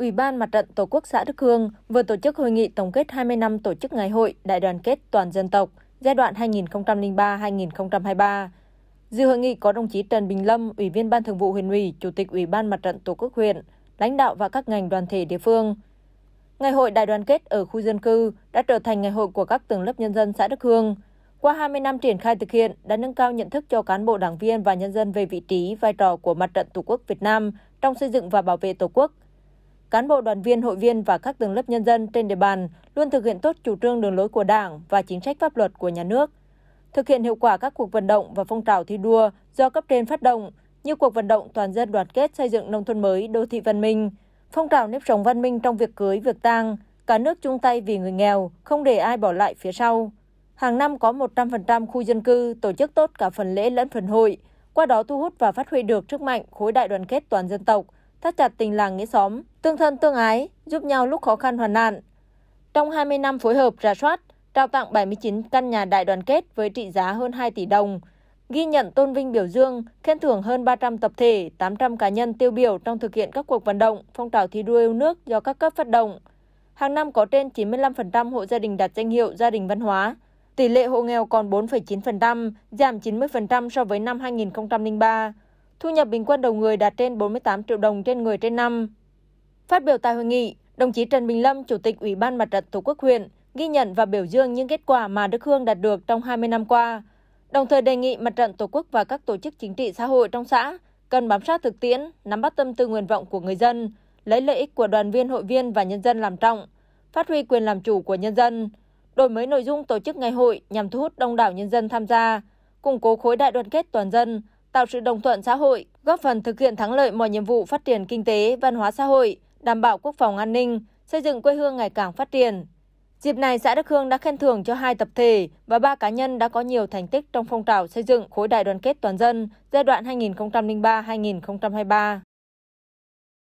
Ủy ban Mặt trận Tổ quốc xã Đức Hương vừa tổ chức hội nghị tổng kết 20 năm tổ chức Ngày hội Đại đoàn kết toàn dân tộc giai đoạn 2003-2023. Dự hội nghị có đồng chí Trần Bình Lâm, Ủy viên Ban Thường vụ huyện ủy, Chủ tịch Ủy ban Mặt trận Tổ quốc huyện, lãnh đạo và các ngành đoàn thể địa phương. Ngày hội đại đoàn kết ở khu dân cư đã trở thành ngày hội của các tầng lớp nhân dân xã Đức Hương. Qua 20 năm triển khai thực hiện, đã nâng cao nhận thức cho cán bộ đảng viên và nhân dân về vị trí, vai trò của Mặt trận Tổ quốc Việt Nam trong xây dựng và bảo vệ Tổ quốc – cán bộ đoàn viên hội viên và các tầng lớp nhân dân trên địa bàn luôn thực hiện tốt chủ trương đường lối của Đảng và chính sách pháp luật của nhà nước. Thực hiện hiệu quả các cuộc vận động và phong trào thi đua do cấp trên phát động như cuộc vận động toàn dân đoàn kết xây dựng nông thôn mới, đô thị văn minh, phong trào nếp sống văn minh trong việc cưới, việc tang, cả nước chung tay vì người nghèo, không để ai bỏ lại phía sau. Hàng năm có 100% khu dân cư tổ chức tốt cả phần lễ lẫn phần hội, qua đó thu hút và phát huy được sức mạnh khối đại đoàn kết toàn dân tộc – thắt chặt tình làng nghĩa xóm, tương thân tương ái, giúp nhau lúc khó khăn hoàn nạn. Trong 20 năm phối hợp rà soát, trao tặng 79 căn nhà đại đoàn kết với trị giá hơn 2 tỷ đồng, ghi nhận tôn vinh biểu dương, khen thưởng hơn 300 tập thể, 800 cá nhân tiêu biểu trong thực hiện các cuộc vận động, phong trào thi đua yêu nước do các cấp phát động. Hàng năm có trên 95% hộ gia đình đạt danh hiệu gia đình văn hóa. Tỷ lệ hộ nghèo còn 4,9%, giảm 90% so với năm 2003 thu nhập bình quân đầu người đạt trên 48 triệu đồng trên người trên năm. Phát biểu tại hội nghị, đồng chí Trần Bình Lâm, Chủ tịch Ủy ban Mặt trận Tổ quốc huyện, ghi nhận và biểu dương những kết quả mà Đức Hương đạt được trong 20 năm qua, đồng thời đề nghị Mặt trận Tổ quốc và các tổ chức chính trị xã hội trong xã cần bám sát thực tiễn, nắm bắt tâm tư nguyện vọng của người dân, lấy lợi ích của đoàn viên hội viên và nhân dân làm trọng, phát huy quyền làm chủ của nhân dân, đổi mới nội dung tổ chức ngày hội nhằm thu hút đông đảo nhân dân tham gia, củng cố khối đại đoàn kết toàn dân, tạo sự đồng thuận xã hội, góp phần thực hiện thắng lợi mọi nhiệm vụ phát triển kinh tế, văn hóa xã hội, đảm bảo quốc phòng an ninh, xây dựng quê hương ngày càng phát triển. Dịp này, xã Đức Hương đã khen thưởng cho hai tập thể và ba cá nhân đã có nhiều thành tích trong phong trào xây dựng khối đại đoàn kết toàn dân giai đoạn 2003-2023.